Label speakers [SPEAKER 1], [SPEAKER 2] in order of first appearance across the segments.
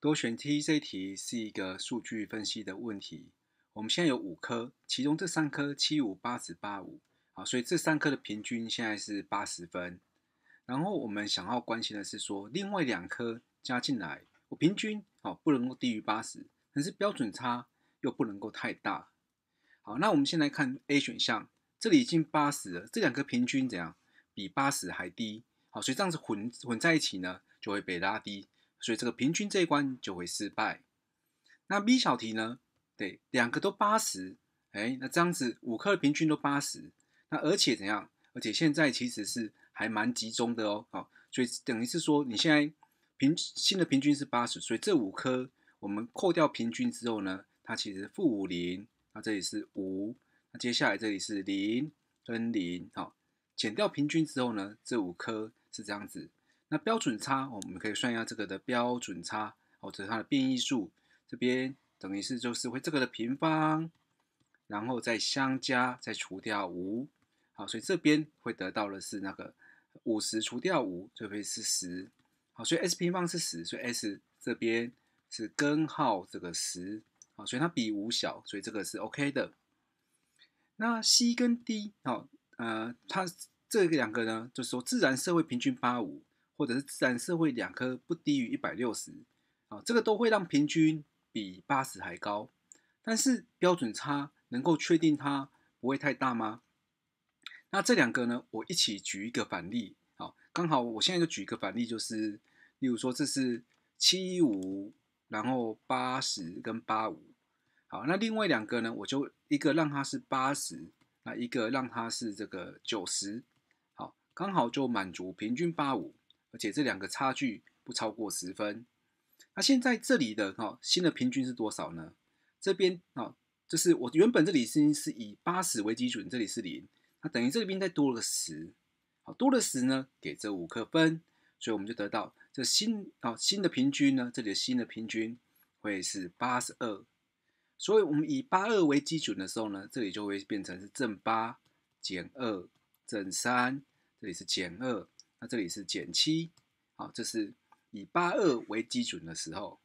[SPEAKER 1] 多选题这一题是一个数据分析的问题。我们现在有五科，其中这三科七五八十八五，好，所以这三科的平均现在是八十分。然后我们想要关心的是说，另外两科加进来，我平均好不能够低于八十，可是标准差又不能够太大。好，那我们先来看 A 选项，这里已经八十了，这两科平均怎样？比八十还低，好，所以这样子混混在一起呢，就会被拉低。所以这个平均这一关就会失败。那 B 小题呢？对，两个都八十，哎，那这样子五科的平均都八十。那而且怎样？而且现在其实是还蛮集中的哦，好，所以等于是说你现在平新的平均是八十，所以这五科我们扣掉平均之后呢，它其实负五零。那这里是五，那接下来这里是零 n 零，好，减掉平均之后呢，这五科是这样子。那标准差，我们可以算一下这个的标准差，或这是它的变异数，这边等于是就是会这个的平方，然后再相加，再除掉五，好，所以这边会得到的是那个五十除掉五就会是十，好，所以 s 平方是十，所以 s 这边是根号这个十，好，所以它比五小，所以这个是 OK 的。那 c 跟 d，好，呃，它这个两个呢，就是说自然社会平均八五。或者是自然社会两科不低于一百六十，啊，这个都会让平均比八十还高，但是标准差能够确定它不会太大吗？那这两个呢，我一起举一个反例，好，刚好我现在就举一个反例，就是例如说这是七五，然后八十跟八五，好，那另外两个呢，我就一个让它是八十，那一个让它是这个九十，好，刚好就满足平均八五。而且这两个差距不超过十分。那现在这里的哈新的平均是多少呢？这边啊，就是我原本这里是是以八十为基准，这里是零，那等于这边再多了个十，好多了十呢，给这五克分，所以我们就得到这新啊新的平均呢，这里的新的平均会是八十二。所以我们以八二为基准的时候呢，这里就会变成是正八减二正三，这里是减二。那这里是减七，好，这是以八二为基准的时候，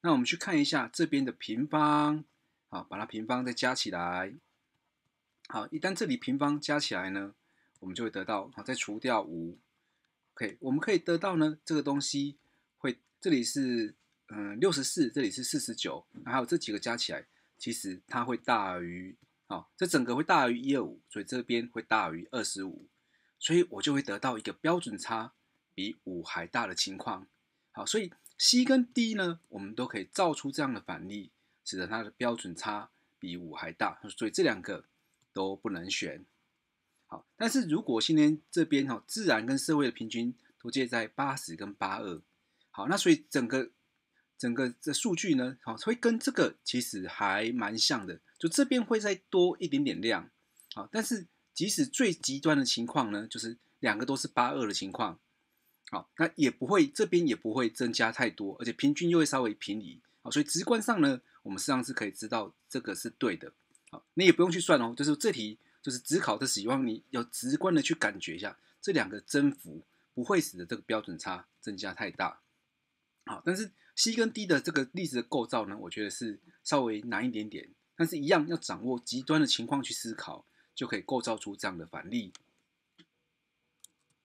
[SPEAKER 1] 那我们去看一下这边的平方，好，把它平方再加起来，好，一旦这里平方加起来呢，我们就会得到，好，再除掉五，o k 我们可以得到呢，这个东西会，这里是嗯六十四，这里是四十九，还有这几个加起来，其实它会大于，好，这整个会大于一二五，所以这边会大于二十五。所以我就会得到一个标准差比五还大的情况，好，所以 C 跟 D 呢，我们都可以造出这样的反例，使得它的标准差比五还大，所以这两个都不能选。好，但是如果今天这边哈，自然跟社会的平均都介在八十跟八二，好，那所以整个整个这数据呢，好，会跟这个其实还蛮像的，就这边会再多一点点量，好，但是。即使最极端的情况呢，就是两个都是八二的情况，好，那也不会这边也不会增加太多，而且平均又会稍微平移，好，所以直观上呢，我们实际上是可以知道这个是对的，好，你也不用去算哦，就是这题就是只考的题，希望你要直观的去感觉一下，这两个增幅不会使得这个标准差增加太大，好，但是 C 跟 D 的这个例子的构造呢，我觉得是稍微难一点点，但是一样要掌握极端的情况去思考。就可以构造出这样的反例。